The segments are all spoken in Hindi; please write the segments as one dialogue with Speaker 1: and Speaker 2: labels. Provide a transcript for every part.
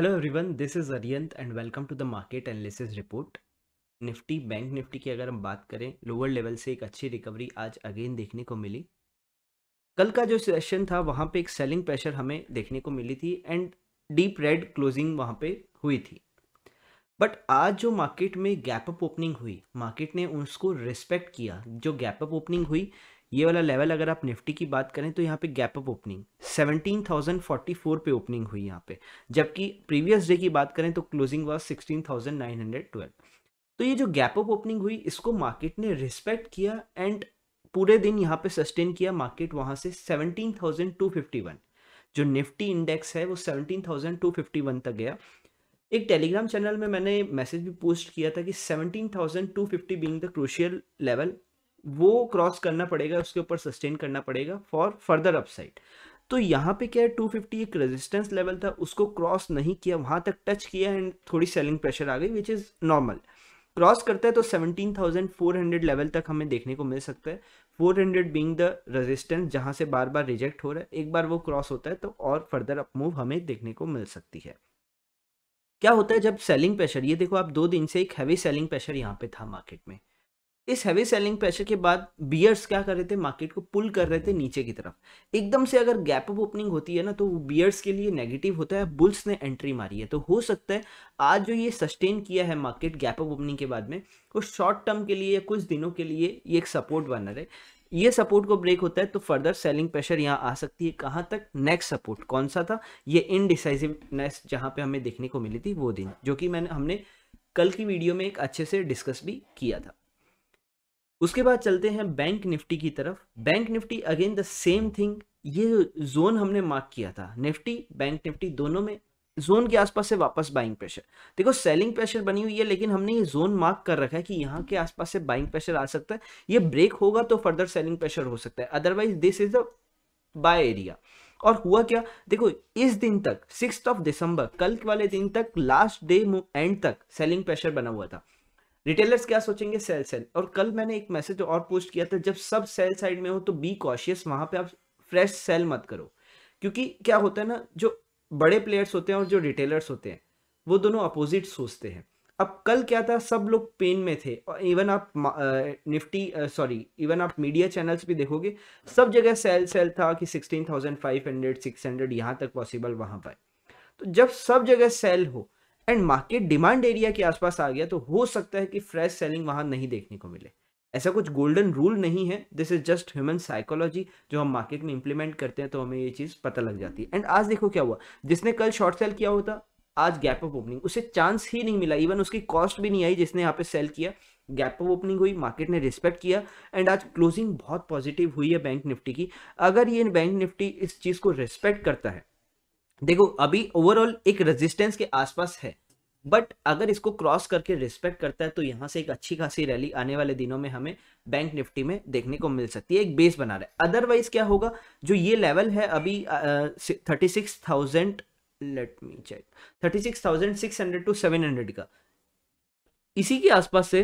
Speaker 1: hello everyone this is Ariyant and welcome to the market analysis report Nifty bank Nifty की अगर हम बात करें लोअर लेवल से एक अच्छी रिकवरी आज अगेन देखने को मिली कल का जो सेशन था वहाँ पे एक सेलिंग प्रेशर हमें देखने को मिली थी एंड डीप रेड क्लोजिंग वहाँ पे हुई थी बट आज जो मार्केट में गैप अप ओपनिंग हुई मार्केट ने उसको रिस्पेक्ट किया जो गैप अप ओपनिंग हुई ये वाला लेवल अगर आप निफ्टी की बात करें तो यहाँ पे गैप अप ओपनिंग 17,044 पे ओपनिंग हुई यहाँ पे जबकि प्रीवियस डे की बात करें तो क्लोजिंग वॉज 16,912 तो ये जो गैप अप ओपनिंग हुई इसको मार्केट ने रिस्पेक्ट किया एंड पूरे दिन यहाँ पे सस्टेन किया मार्केट वहाँ से 17,251 जो निफ्टी इंडेक्स है वो 17,251 तक गया एक टेलीग्राम चैनल में मैंने मैसेज भी पोस्ट किया था कि 17,250 बीइंग द क्रूशियल लेवल वो क्रॉस करना पड़ेगा उसके ऊपर सस्टेन करना पड़ेगा फॉर फर्दर अपसाइड तो यहाँ पे क्या है 250 एक रेजिस्टेंस लेवल था उसको क्रॉस नहीं किया वहाँ तक टच किया एंड थोड़ी सेलिंग प्रेशर आ गई विच इज़ नॉर्मल क्रॉस करता है तो 17,400 लेवल तक हमें देखने को मिल सकता है 400 हंड्रेड बींग द रेजिस्टेंस जहाँ से बार बार रिजेक्ट हो रहा है एक बार वो क्रॉस होता है तो और फर्दर अप मूव हमें देखने को मिल सकती है क्या होता है जब सेलिंग प्रेशर ये देखो आप दो दिन से एक हैवी सेलिंग प्रेशर यहाँ पे था मार्केट में इस हैवी सेलिंग प्रेशर के बाद बियर्स क्या कर रहे थे मार्केट को पुल कर रहे थे नीचे की तरफ एकदम से अगर गैप अप ओपनिंग होती है ना तो वो बियर्स के लिए नेगेटिव होता है बुल्स ने एंट्री मारी है तो हो सकता है आज जो ये सस्टेन किया है मार्केट गैप अप ओपनिंग के बाद में वो शॉर्ट टर्म के लिए या कुछ दिनों के लिए ये एक सपोर्ट बना रहे ये सपोर्ट को ब्रेक होता है तो फर्दर सेलिंग प्रेशर यहाँ आ सकती है कहाँ तक नेक्स्ट सपोर्ट कौन सा था ये इनडिसाइसिवनेस जहाँ पे हमें देखने को मिली थी वो दिन जो कि मैंने हमने कल की वीडियो में एक अच्छे से डिस्कस भी किया था उसके बाद चलते हैं बैंक निफ्टी की तरफ bank Nifty again the same thing ये जोन हमने मार्क किया था निफ्टी बैंक निफ्टी दोनों में जोन के आसपास से वापस बाइंग प्रेशर देखो सेलिंग प्रेशर बनी हुई है लेकिन हमने ये जोन मार्क कर रखा है कि यहाँ के आसपास से बाइंग प्रेशर आ सकता है ये ब्रेक होगा तो फर्दर सेलिंग प्रेशर हो सकता है otherwise this is the buy area और हुआ क्या देखो इस दिन तक सिक्स ऑफ दिसंबर कल वाले दिन तक लास्ट डे एंड तक सेलिंग प्रेशर बना हुआ था रिटेलर्स क्या सोचेंगे सेल सेल और कल मैंने एक मैसेज और पोस्ट किया था जब सब सेल साइड में हो तो बी कॉशियस वहां पे आप फ्रेश सेल मत करो क्योंकि क्या होता है ना जो बड़े प्लेयर्स होते हैं और जो रिटेलर्स होते हैं वो दोनों अपोजिट सोचते हैं अब कल क्या था सब लोग पेन में थे और इवन आप निफ्टी सॉरी इवन आप मीडिया चैनल्स भी देखोगे सब जगह सेल सेल था कि sixteen thousand five hundred six hundred यहाँ तक पॉसिबल वहाँ पर तो जब सब जगह सेल हो एंड मार्केट डिमांड एरिया के आसपास आ गया तो हो सकता है कि फ्रेश सेलिंग वहां नहीं देखने को मिले ऐसा कुछ गोल्डन रूल नहीं है this is just human psychology जो हम मार्केट में इंप्लीमेंट करते हैं तो हमें ये चीज़ पता लग जाती है एंड आज देखो क्या हुआ जिसने कल शॉर्ट सेल किया होता आज गैप ऑफ ओपनिंग उसे चांस ही नहीं मिला इवन उसकी कॉस्ट भी नहीं आई जिसने यहाँ पे सेल किया गैप ऑफ ओपनिंग हुई मार्केट ने रिस्पेक्ट किया एंड आज क्लोजिंग बहुत पॉजिटिव हुई है बैंक निफ्टी की अगर ये बैंक निफ्टी इस चीज़ को रिस्पेक्ट करता है देखो अभी ओवरऑल एक रेजिस्टेंस के आसपास है बट अगर इसको क्रॉस करके रिस्पेक्ट करता है तो यहाँ से एक अच्छी खासी रैली आने वाले दिनों में हमें बैंक निफ्टी में देखने को मिल सकती है एक बेस बना रहा है अदरवाइज क्या होगा जो ये लेवल है अभी thirty six thousand let me check thirty six thousand six hundred two seven hundred का इसी के आसपास से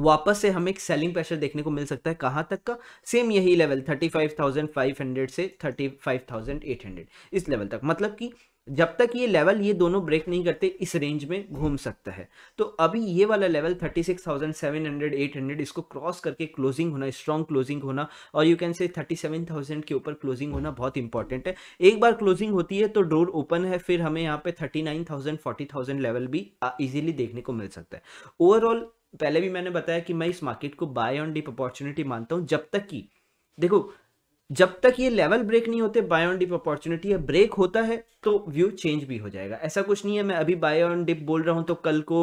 Speaker 1: वापस से हमें एक सेलिंग प्रेशर देखने को मिल सकता है कहाँ तक का सेम यही लेवल 35,500 से 35,800 इस लेवल तक मतलब कि जब तक ये लेवल ये दोनों ब्रेक नहीं करते इस रेंज में घूम सकता है तो अभी ये वाला लेवल 36,700 800 इसको क्रॉस करके क्लोजिंग होना स्ट्रॉन्ग क्लोजिंग होना और यू कैन से 37,000 के ऊपर क्लोजिंग होना बहुत इंपॉर्टेंट है एक बार क्लोजिंग होती है तो डोर ओपन है फिर हमें यहाँ पे 39,000 40,000 लेवल भी इजीली देखने को मिल सकता है ओवरऑल पहले भी मैंने बताया कि मैं इस मार्केट को बाय ऑन डिप अपॉर्चुनिटी मानता हूं जब तक कि देखो जब तक ये लेवल ब्रेक नहीं होते बाय ऑन डिप अपॉर्चुनिटी है ब्रेक होता है तो व्यू चेंज भी हो जाएगा ऐसा कुछ नहीं है मैं अभी बाय ऑन डिप बोल रहा हूं तो कल को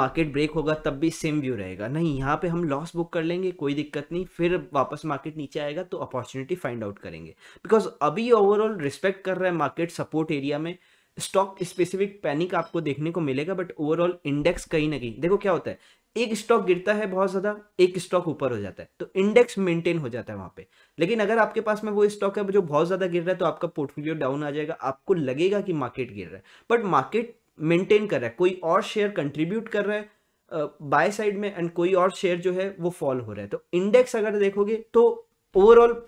Speaker 1: मार्केट ब्रेक होगा तब भी सेम व्यू रहेगा नहीं यहाँ पे हम लॉस बुक कर लेंगे कोई दिक्कत नहीं फिर वापस मार्केट नीचे आएगा तो अपॉर्चुनिटी फाइंड आउट करेंगे बिकॉज अभी ओवरऑल रिस्पेक्ट कर रहा है मार्केट सपोर्ट एरिया में स्टॉक स्पेसिफिक पैनिक आपको देखने को मिलेगा बट ओवरऑल इंडेक्स कहीं ना कहीं देखो क्या होता है एक स्टॉक गिरता है बहुत ज़्यादा एक स्टॉक ऊपर हो जाता है तो इंडेक्स मेंटेन हो जाता है वहां पे लेकिन अगर आपके पास में वो स्टॉक है जो बहुत ज़्यादा गिर रहा है तो आपका पोर्टफोलियो डाउन आ जाएगा आपको लगेगा कि मार्केट गिर रहा है बट मार्केट मेंटेन कर रहा है कोई और शेयर कंट्रीब्यूट कर रहा है बाय साइड में एंड कोई और शेयर जो है वो फॉल हो रहा है तो इंडेक्स अगर देखोगे तो ओवरऑल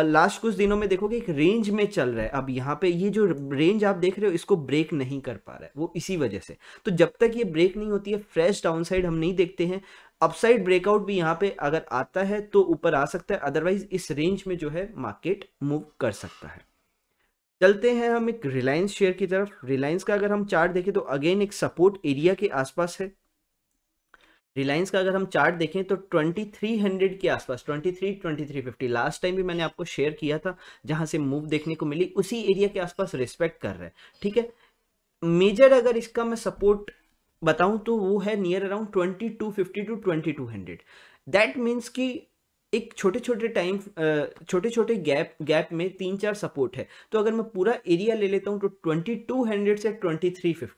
Speaker 1: लास्ट कुछ दिनों में देखोगे एक रेंज में चल रहा है अब यहाँ पे ये जो रेंज आप देख रहे हो इसको ब्रेक नहीं कर पा रहा है वो इसी वजह से तो जब तक ये ब्रेक नहीं होती है फ्रेश डाउनसाइड हम नहीं देखते हैं अपसाइड ब्रेकआउट भी यहाँ पे अगर आता है तो ऊपर आ सकता है अदरवाइज इस रेंज में जो है मार्केट मूव कर सकता है चलते हैं हम एक रिलायंस शेयर की तरफ रिलायंस का अगर हम चार्ट देखें तो अगेन एक सपोर्ट एरिया के आसपास है रिलायंस का अगर हम चार्ट देखें तो 2300 के आसपास 23 2350 लास्ट टाइम भी मैंने आपको शेयर किया था जहां से मूव देखने को मिली उसी एरिया के आसपास रिस्पेक्ट कर रहा है ठीक है मेजर अगर इसका मैं सपोर्ट बताऊं तो वो है near around 2250 to 2200 that means कि एक छोटे छोटे टाइम छोटे छोटे गैप गैप में तीन चार सपोर्ट है तो अगर मैं पूरा एरिया ले लेता हूँ तो ट्वेंटी से ट्वेंटी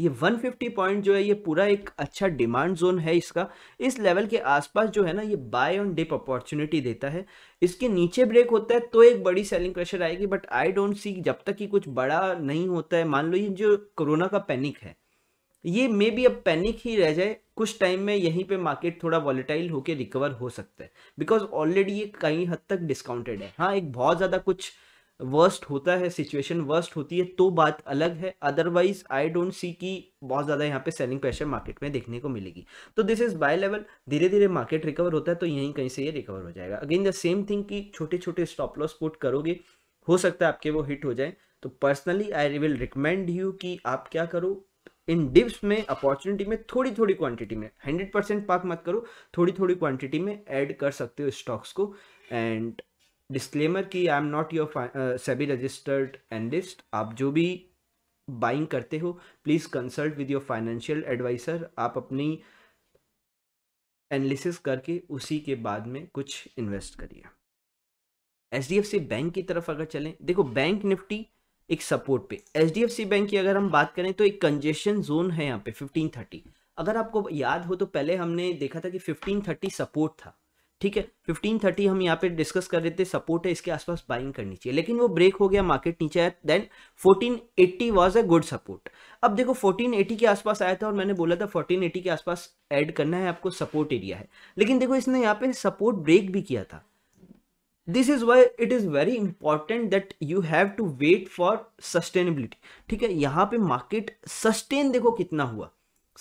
Speaker 1: ये 150 पॉइंट जो है ये पूरा एक अच्छा डिमांड जोन है इसका इस लेवल के आसपास जो है ना ये बाय ऑन डिप अपॉर्चुनिटी देता है इसके नीचे ब्रेक होता है तो एक बड़ी सेलिंग प्रेशर आएगी बट आई डोंट सी जब तक कि कुछ बड़ा नहीं होता है मान लो ये जो कोरोना का पैनिक है ये मे बी अब पैनिक ही रह जाए कुछ टाइम में यहीं पे मार्केट थोड़ा वॉलीटाइल होकर रिकवर हो सकता है बिकॉज ऑलरेडी ये कई हद तक डिस्काउंटेड है हाँ एक बहुत ज़्यादा कुछ वर्स्ट होता है सिचुएशन वर्स्ट होती है तो बात अलग है अदरवाइज आई डोंट सी कि बहुत ज़्यादा यहाँ पे सेलिंग प्रेशर मार्केट में देखने को मिलेगी तो दिस इज़ बाय लेवल धीरे धीरे मार्केट रिकवर होता है तो यहीं कहीं से ये रिकवर हो जाएगा अगेन द सेम थिंग कि छोटे छोटे स्टॉप लॉस पुट करोगे हो सकता है आपके वो हिट हो जाए तो personally I will recommend you कि आप क्या करो इन डिप्स में अपॉर्चुनिटी में थोड़ी थोड़ी क्वांटिटी में हंड्रेड परसेंट पाक मत करो थोड़ी थोड़ी क्वांटिटी में ऐड कर सकते हो स्टॉक्स को एंड डिस्क्लेमर की I am not your SEBI registered analyst आप जो भी बाइंग करते हो please consult with your financial adviser आप अपनी एनालिसिस करके उसी के बाद में कुछ इन्वेस्ट करिए H D F C bank की तरफ अगर चलें देखो बैंक निफ्टी एक सपोर्ट पे H D F C bank की अगर हम बात करें तो एक कंजेशन जोन है यहाँ पे फिफ्टीन थर्टी अगर आपको याद हो तो पहले हमने देखा था कि फिफ्टीन थर्टी सपोर्ट था ठीक है फिफ्टीन थर्टी हम यहाँ पे डिस्कस कर रहे थे सपोर्ट है इसके आसपास बाइंग करनी चाहिए लेकिन वो ब्रेक हो गया मार्केट नीचे आया then fourteen eighty was a good support अब देखो फोर्टीन एटी के आसपास आया था और मैंने बोला था फोर्टीन एटी के आसपास एड करना है आपको सपोर्ट एरिया है लेकिन देखो इसने यहाँ पे सपोर्ट ब्रेक भी किया था this is why it is very important that you have to wait for sustainability ठीक है यहाँ पे मार्केट सस्टेन देखो कितना हुआ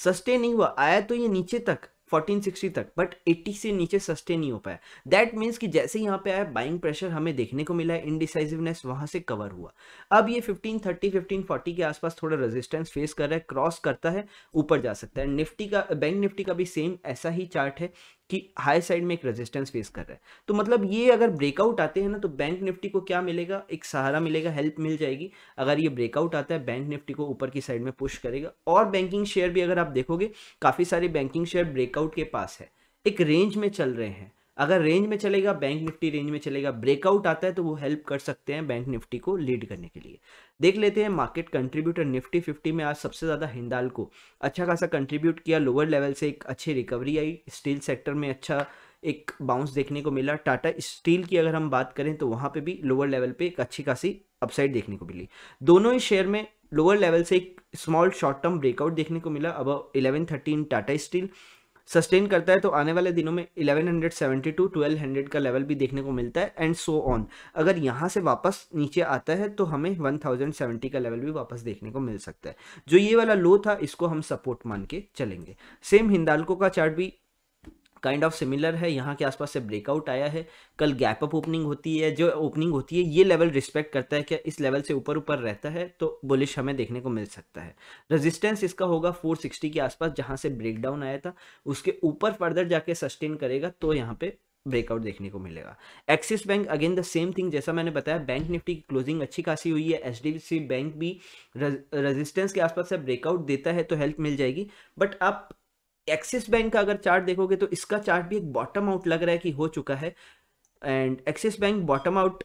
Speaker 1: सस्टेन नहीं हुआ आया तो ये नीचे तक 1460 तक बट 80 से नीचे सस्टेन नहीं हो पाया दैट मीन्स कि जैसे यहाँ पे आया बाइंग प्रेशर हमें देखने को मिला है इनडिसाइसिवनेस वहाँ से कवर हुआ अब ये 1530 1540 के आसपास थोड़ा रेजिस्टेंस फेस कर रहा है क्रॉस करता है ऊपर जा सकता है निफ्टी का बैंक निफ्टी का भी सेम ऐसा ही चार्ट है कि हाई साइड में एक रेजिस्टेंस फेस कर रहा है तो मतलब ये अगर ब्रेकआउट आते हैं ना तो बैंक निफ्टी को क्या मिलेगा एक सहारा मिलेगा हेल्प मिल जाएगी अगर ये ब्रेकआउट आता है बैंक निफ्टी को ऊपर की साइड में पुश करेगा और बैंकिंग शेयर भी अगर आप देखोगे काफ़ी सारे बैंकिंग शेयर ब्रेकआउट के पास है एक रेंज में चल रहे हैं अगर रेंज में चलेगा बैंक निफ्टी रेंज में चलेगा ब्रेकआउट आता है तो वो हेल्प कर सकते हैं बैंक निफ्टी को लीड करने के लिए देख लेते हैं मार्केट कंट्रीब्यूटर निफ्टी 50 में आज सबसे ज़्यादा हिंदाल को अच्छा खासा कंट्रीब्यूट किया लोअर लेवल से एक अच्छी रिकवरी आई स्टील सेक्टर में अच्छा एक बाउंस देखने को मिला टाटा स्टील की अगर हम बात करें तो वहाँ पर भी लोअर लेवल पर एक अच्छी खासी अपसाइड देखने को मिली दोनों ही शेयर में लोअर लेवल से एक स्मॉल शॉर्ट टर्म ब्रेकआउट देखने को मिला अब eleven thirteen Tata steel sustain करता है तो आने वाले दिनों में 1172 टू 1200 का लेवल भी देखने को मिलता है एंड सो ऑन अगर यहाँ से वापस नीचे आता है तो हमें 1070 का लेवल भी वापस देखने को मिल सकता है जो ये वाला लो था इसको हम सपोर्ट मान के चलेंगे सेम हिंदालको का चार्ट भी काइंड ऑफ सिमिलर है यहाँ के आसपास से ब्रेकआउट आया है कल गैप अप ओपनिंग होती है जो ओपनिंग होती है ये लेवल रिस्पेक्ट करता है क्या इस लेवल से ऊपर ऊपर रहता है तो बुलिश हमें देखने को मिल सकता है रेजिस्टेंस इसका होगा 460 के आसपास जहाँ से ब्रेकडाउन आया था उसके ऊपर फर्दर जाके सस्टेन करेगा तो यहाँ पे ब्रेकआउट देखने को मिलेगा Axis bank again the same thing जैसा मैंने बताया बैंक निफ्टी की क्लोजिंग अच्छी खासी हुई है एच बैंक भी रेजिस्टेंस के आसपास से ब्रेकआउट देता है तो हेल्प मिल जाएगी बट आप एक्सिस बैंक का अगर चार्ट देखोगे तो इसका चार्ट भी एक बॉटम आउट लग रहा है कि हो चुका है and Axis bank bottom out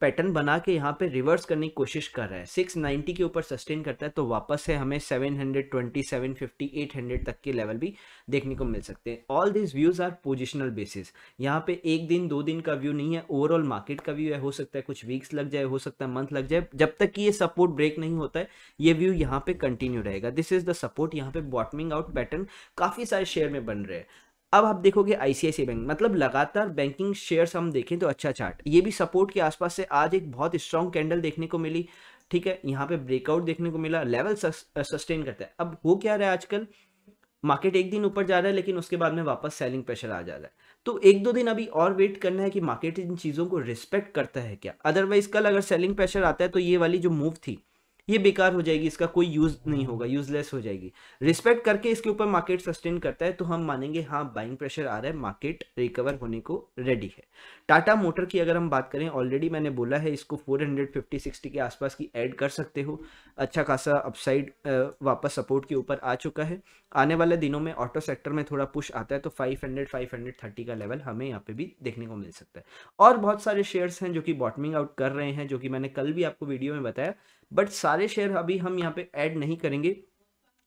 Speaker 1: pattern बना के यहाँ पे रिवर्स करने की कोशिश कर रहा है सिक्स नाइन्टी के ऊपर सस्टेन करता है तो वापस से हमें seven seven hundred twenty fifty eight hundred तक के लेवल भी देखने को मिल सकते हैं all this views are positional basis यहाँ पे एक दिन दो दिन का व्यू नहीं है ओवरऑल मार्केट का व्यू है हो सकता है कुछ वीक्स लग जाए हो सकता है मंथ लग जाए जब तक कि ये सपोर्ट ब्रेक नहीं होता है ये व्यू यहाँ पे कंटिन्यू रहेगा दिस इज द सपोर्ट यहाँ पे बॉटमिंग आउट पैटर्न काफ़ी सारे शेयर में बन रहे हैं अब आप देखोगे आईसीआईसी बैंक मतलब लगातार बैंकिंग शेयर्स हम देखें तो अच्छा चार्ट ये भी सपोर्ट के आसपास से आज एक बहुत स्ट्रॉन्ग कैंडल देखने को मिली ठीक है यहाँ पे ब्रेकआउट देखने को मिला लेवल सस्टेन करता है अब वो क्या रहा है आजकल मार्केट एक दिन ऊपर जा रहा है लेकिन उसके बाद में वापस सेलिंग प्रेशर आ जा रहा है तो एक दो दिन अभी और वेट करना है कि मार्केट इन चीज़ों को रिस्पेक्ट करता है क्या अदरवाइज कल अगर सेलिंग प्रेशर आता है तो ये वाली जो मूव थी ये बेकार हो जाएगी इसका कोई यूज़ नहीं होगा यूजलेस हो जाएगी रिस्पेक्ट करके इसके ऊपर मार्केट सस्टेन करता है तो हम मानेंगे हाँ बाइंग प्रेशर आ रहा है मार्केट रिकवर होने को रेडी है टाटा मोटर की अगर हम बात करें ऑलरेडी मैंने बोला है इसको 450 60 के आसपास की ऐड कर सकते हो अच्छा खासा अपसाइड वापस सपोर्ट के ऊपर आ चुका है आने वाले दिनों में ऑटो सेक्टर में थोड़ा पुश आता है तो 500 530 का लेवल हमें यहाँ पे भी देखने को मिल सकता है और बहुत सारे शेयर्स हैं जो कि बॉटमिंग आउट कर रहे हैं जो कि मैंने कल भी आपको वीडियो में बताया बट सारे शेयर अभी हम यहाँ पे ऐड नहीं करेंगे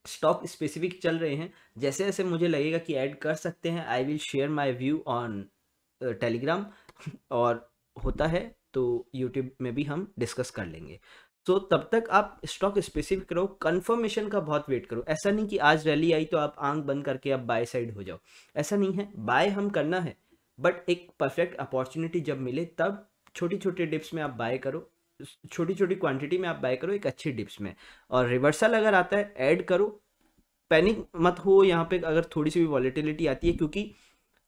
Speaker 1: स्टॉक स्पेसिफिक चल रहे हैं जैसे जैसे मुझे लगेगा कि ऐड कर सकते हैं I will share my view on Telegram और होता है तो यूट्यूब में भी हम डिस्कस कर लेंगे सो so, तब तक आप स्टॉक स्पेसिफिक करो कंफर्मेशन का बहुत वेट करो ऐसा नहीं कि आज रैली आई तो आप आंख बंद करके आप बाय साइड हो जाओ ऐसा नहीं है बाय हम करना है बट एक परफेक्ट अपॉर्चुनिटी जब मिले तब छोटी छोटे डिप्स में आप बाय करो छोटी छोटी क्वांटिटी में आप बाय करो एक अच्छी डिप्स में और रिवर्सल अगर आता है ऐड करो पैनिक मत हो यहाँ पे अगर थोड़ी सी भी वॉलीटिलिटी आती है क्योंकि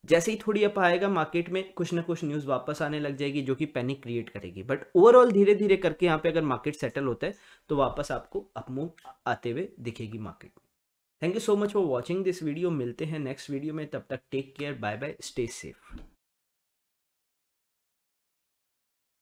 Speaker 1: जैसे ही थोड़ी अप आएगा मार्केट में कुछ ना कुछ न्यूज़ वापस आने लग जाएगी जो कि पैनिक क्रिएट करेगी बट ओवरऑल धीरे धीरे करके यहाँ पे अगर मार्केट सेटल होता है तो वापस आपको अपमूव आते हुए दिखेगी market thank you so much for watching this video मिलते हैं नेक्स्ट वीडियो में तब तक take care bye bye stay safe